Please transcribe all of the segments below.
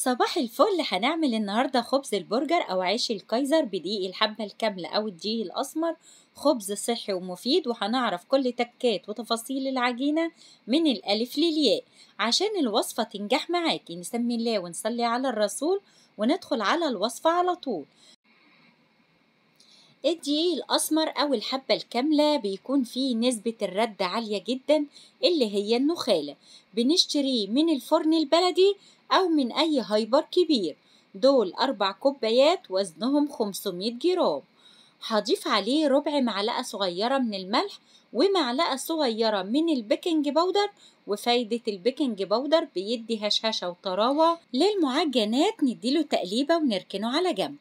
صباح الفل هنعمل النهاردة خبز البرجر أو عيش الكايزر بدقيق الحبة الكاملة أو الدقيق الأسمر خبز صحي ومفيد وهنعرف كل تكات وتفاصيل العجينة من الألف للياء عشان الوصفة تنجح معاكي نسمي الله ونصلي على الرسول وندخل على الوصفة على طول الدقيق الأسمر أو الحبة الكاملة بيكون فيه نسبة الرد عالية جدا اللي هي النخالة بنشتريه من الفرن البلدي أو من أي هايبر كبير دول أربع كوبايات وزنهم 500 جرام هضيف عليه ربع معلقة صغيرة من الملح ومعلقة صغيرة من البيكنج باودر وفايدة البيكنج باودر بيدي هشهشة وطراوة للمعجنات نديله تقليبة ونركنه على جنب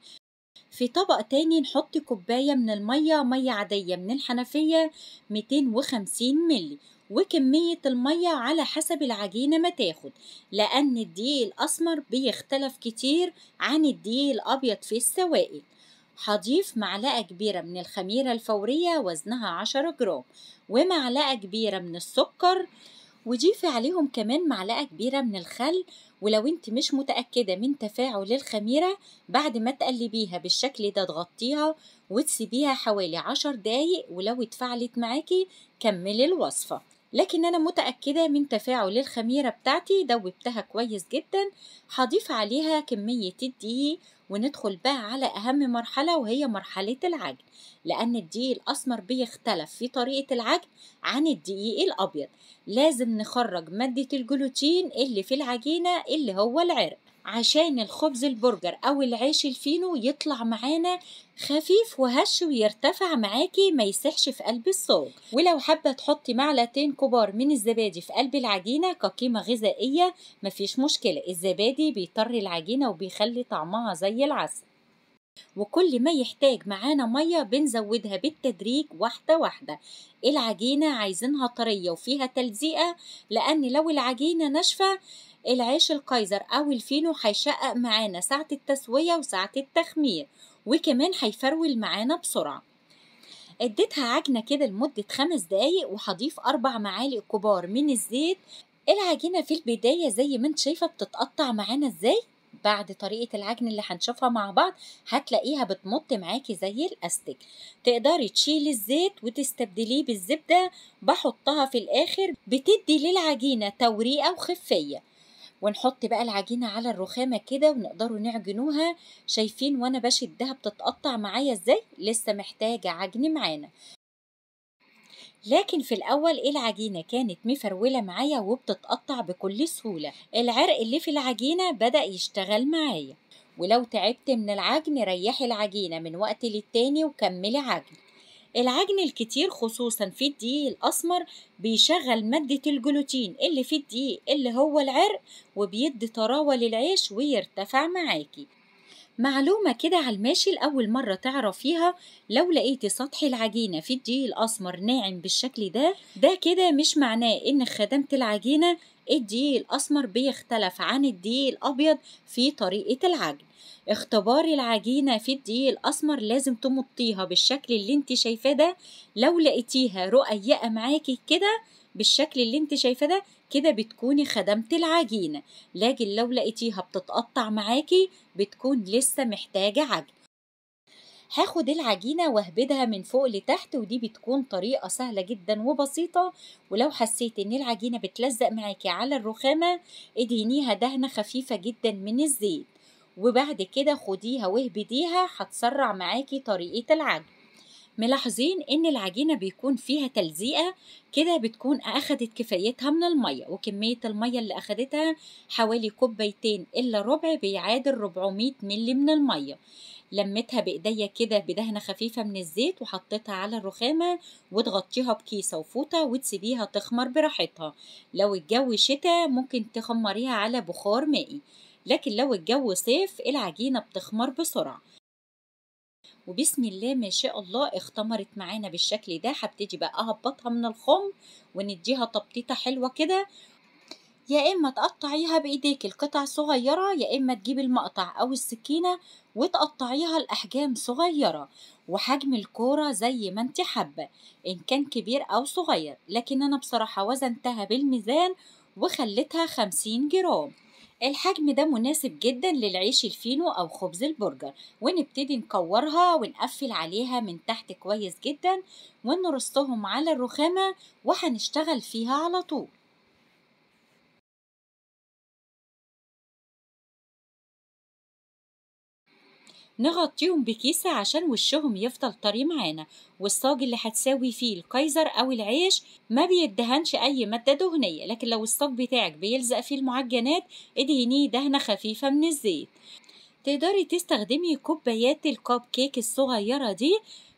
في طبق تاني نحط كوباية من المية مية عادية من الحنفية 250 ملي وكمية المية على حسب العجينة ما تاخد لأن الدقيق الأسمر بيختلف كتير عن الدقيق الأبيض في السوائل هضيف معلقة كبيرة من الخميرة الفورية وزنها عشرة جرام ومعلقة كبيرة من السكر وضيفي عليهم كمان معلقة كبيرة من الخل ولو انت مش متأكدة من تفاعل الخميرة بعد ما تقلبيها بالشكل ده تغطيها وتسيبيها حوالي عشر دقايق ولو اتفعلت معاكي كملي الوصفة لكن أنا متأكدة من تفاعل الخميرة بتاعتي دوبتها كويس جدا هضيف عليها كمية الدقيق وندخل بقى على أهم مرحلة وهي مرحلة العجن لأن الدقيق الأسمر بيختلف في طريقة العجن عن الدقيق الأبيض لازم نخرج مادة الجلوتين اللي في العجينة اللي هو العرق عشان الخبز البرجر أو العيش الفينو يطلع معانا خفيف وهش ويرتفع معاكي ما يسحش في قلب الصاج ولو حابة تحطي معلقتين كبار من الزبادي في قلب العجينة كقيمة غذائية مفيش مشكلة الزبادي بيطري العجينة وبيخلي طعمها زي العسل وكل ما يحتاج معانا مية بنزودها بالتدريج واحدة واحدة العجينة عايزينها طرية وفيها تلزيقة لأن لو العجينة ناشفة العيش الكايزر أو الفينو هيشقق معانا ساعة التسوية وساعة التخمير وكمان هيفرول معانا بسرعة اديتها عجنة كده لمدة خمس دقايق وهضيف أربع معالق كبار من الزيت العجينة في البداية زي ما انت شايفة بتتقطع معانا ازاي بعد طريقة العجن اللي هنشوفها مع بعض هتلاقيها بتمط معاكي زي الأستك تقدري تشيلي الزيت وتستبدليه بالزبدة بحطها في الآخر بتدي للعجينة توريقة وخفية ونحط بقى العجينة على الرخامة كده ونقدروا نعجنوها شايفين وانا بشدها بتتقطع معايا ازاي لسه محتاجة عجن معانا لكن في الأول العجينة كانت مفرولة معايا وبتتقطع بكل سهولة العرق اللي في العجينة بدأ يشتغل معايا ولو تعبت من العجن ريحي العجينة من وقت للتاني وكملي عجن العجن الكتير خصوصا في الدقيق الأسمر بيشغل مادة الجلوتين اللي في الدقيق اللي هو العرق وبيدي طراوة للعيش ويرتفع معاكي معلومة كده على الماشي لأول مرة تعرفيها لو لقيتي سطح العجينة في الدقيق الأسمر ناعم بالشكل ده ده كده مش معناه إن خدمة العجينة الدقيق الأسمر بيختلف عن الدقيق الأبيض في طريقة العجن اختبار العجينة في الدقيق الأسمر لازم تمطيها بالشكل اللي انت شايفاه ده لو لقيتيها رقيقة معاكي كده بالشكل اللي انت شايفاه ده كده بتكوني خدمت العجينة لكن لو لقيتيها بتتقطع معاكي بتكون لسه محتاجة عجن هاخد العجينة واهبدها من فوق لتحت ودي بتكون طريقة سهلة جدا وبسيطة ولو حسيت ان العجينة بتلزق معاكي على الرخامة ادهنيها دهنة خفيفة جدا من الزيت وبعد كده خديها واهبديها هتسرع معاكي طريقة العجن ملاحظين ان العجينه بيكون فيها تلزيقه كده بتكون اخدت كفايتها من الميه وكميه الميه اللي اخدتها حوالي كوبايتين الا ربع بيعادل 400 مللي من الميه لميتها بايديا كده بدهنه خفيفه من الزيت وحطيتها على الرخامه وتغطيها بكيسه وفوطه وتسيبيها تخمر براحتها لو الجو شتاء ممكن تخمريها على بخار مائي لكن لو الجو صيف العجينه بتخمر بسرعه وبسم الله ما شاء الله اختمرت معانا بالشكل ده هبتدي بقى اهبطها من الخم ونديها تبطيطه حلوه كده يا اما تقطعيها بايديك القطع صغيره يا اما تجيب المقطع او السكينه وتقطعيها لاحجام صغيره وحجم الكوره زي ما انت حابه ان كان كبير او صغير لكن انا بصراحه وزنتها بالميزان وخليتها خمسين جرام الحجم ده مناسب جدا للعيش الفينو أو خبز البرجر ونبتدي نكورها ونقفل عليها من تحت كويس جدا ونرصهم على الرخامة وهنشتغل فيها على طول نغطيهم بكيسة عشان وشهم يفضل طري معانا والصاج اللي هتساوي فيه الكايزر أو العيش ما بيدهنش أي مادة دهنية لكن لو الصاج بتاعك بيلزق فيه المعجنات ادهنيه دهنة خفيفة من الزيت تقدري تستخدمي كوبايات الكوب كيك الصغيرة دي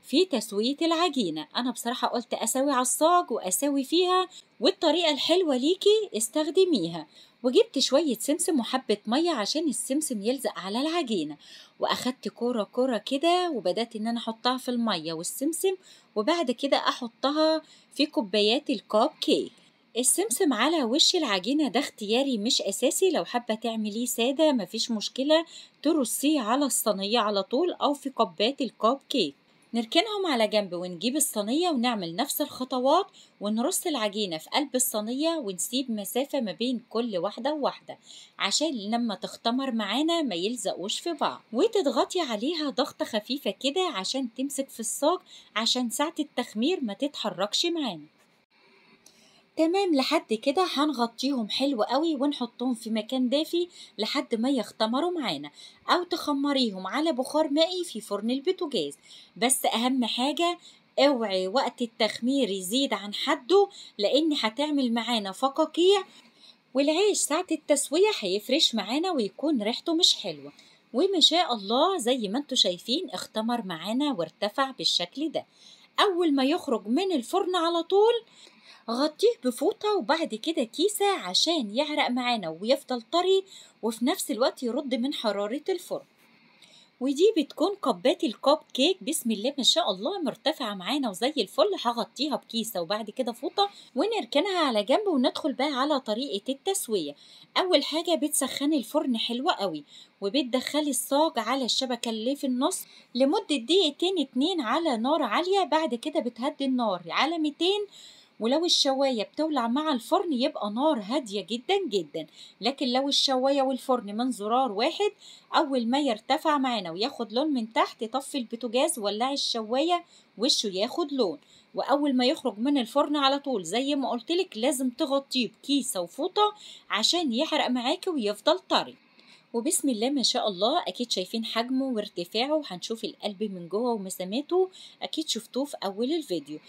في تسوية العجينة أنا بصراحة قلت أسوي الصاج وأسوي فيها والطريقة الحلوة ليكي استخدميها وجبت شوية سمسم وحبة مية عشان السمسم يلزق على العجينة وأخدت كرة كرة كده وبدأت إن أنا أحطها في المية والسمسم وبعد كده أحطها في كوبايات الكوب كيك السمسم على وش العجينة ده اختياري مش أساسي لو حابة تعمليه سادة مفيش مشكلة ترصيه على الصينية على طول أو في كوبات الكوب كيك نركنهم على جنب ونجيب الصينية ونعمل نفس الخطوات ونرص العجينة في قلب الصينية ونسيب مسافة ما بين كل واحدة وواحدة عشان لما تختمر معانا ما يلزقوش في بعض وتضغطي عليها ضغطة خفيفة كده عشان تمسك في الصاج عشان ساعة التخمير ما تتحركش معانا تمام لحد كده هنغطيهم حلو قوي ونحطهم في مكان دافي لحد ما يختمروا معانا او تخمريهم على بخار مائي في فرن البوتاجاز بس اهم حاجه اوعي وقت التخمير يزيد عن حده لان هتعمل معانا فقاقيع والعيش ساعة التسوية هيفرش معانا ويكون ريحته مش حلوة وما شاء الله زي ما انتوا شايفين اختمر معانا وارتفع بالشكل ده أول ما يخرج من الفرن على طول غطيه بفوطة وبعد كده كيسة عشان يعرق معانا ويفضل طري وفي نفس الوقت يرد من حرارة الفرن ودي بتكون قبات الكوب كيك بسم الله ما شاء الله مرتفعة معانا وزي الفل هغطيها بكيسة وبعد كده فوطة ونركنها على جنب وندخل بقى على طريقة التسوية أول حاجة بتسخني الفرن حلوة قوي وبتدخلي الصاج على الشبكة اللي في النص لمدة دقيقتين اتنين على نار عالية بعد كده بتهدي النار على 200 ولو الشوايه بتولع مع الفرن يبقى نار هاديه جدا جدا لكن لو الشوايه والفرن من زرار واحد اول ما يرتفع معانا وياخد لون من تحت طفي البتجاز ولعي الشوايه وشه ياخد لون واول ما يخرج من الفرن على طول زي ما قلتلك لازم تغطيه بكيسه وفوطه عشان يحرق معاكي ويفضل طري وبسم الله ما شاء الله اكيد شايفين حجمه وارتفاعه وهنشوف القلب من جوه ومساماته اكيد شفتوه في اول الفيديو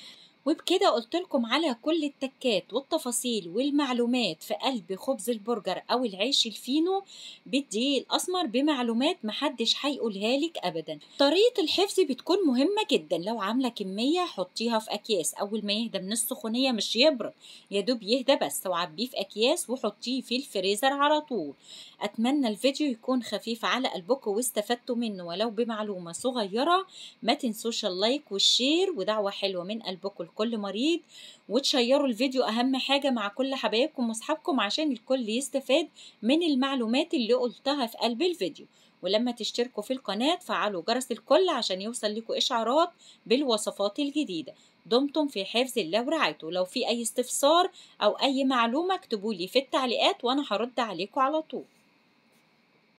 وبكده قلت لكم على كل التكات والتفاصيل والمعلومات في قلب خبز البرجر او العيش الفينو بدي الاسمر بمعلومات محدش هيقولها لك ابدا طريقه الحفظ بتكون مهمه جدا لو عامله كميه حطيها في اكياس اول ما يهدى من السخونيه مش يبرد يا دوب يهدى بس وعبيه في اكياس وحطيه في الفريزر على طول اتمنى الفيديو يكون خفيف على قلبكم واستفدتوا منه ولو بمعلومه صغيره ما تنسوش اللايك والشير ودعوه حلوه من قلبكم لكل مريض وتشيروا الفيديو أهم حاجة مع كل حبايبكم وأصحابكم عشان الكل يستفاد من المعلومات اللي قلتها في قلب الفيديو ولما تشتركوا في القناة فعلوا جرس الكل عشان يوصل لكم إشعارات بالوصفات الجديدة دمتم في حفظ الله ورعايته لو في أي استفسار أو أي معلومة اكتبوا لي في التعليقات وأنا هرد عليكم على طول